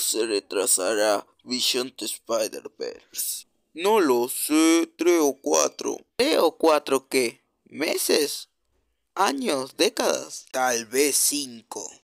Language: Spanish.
se retrasará Vision Spider-Verse? No lo sé, tres o cuatro. ¿Tres o cuatro qué? ¿Meses? ¿Años? ¿Décadas? Tal vez cinco.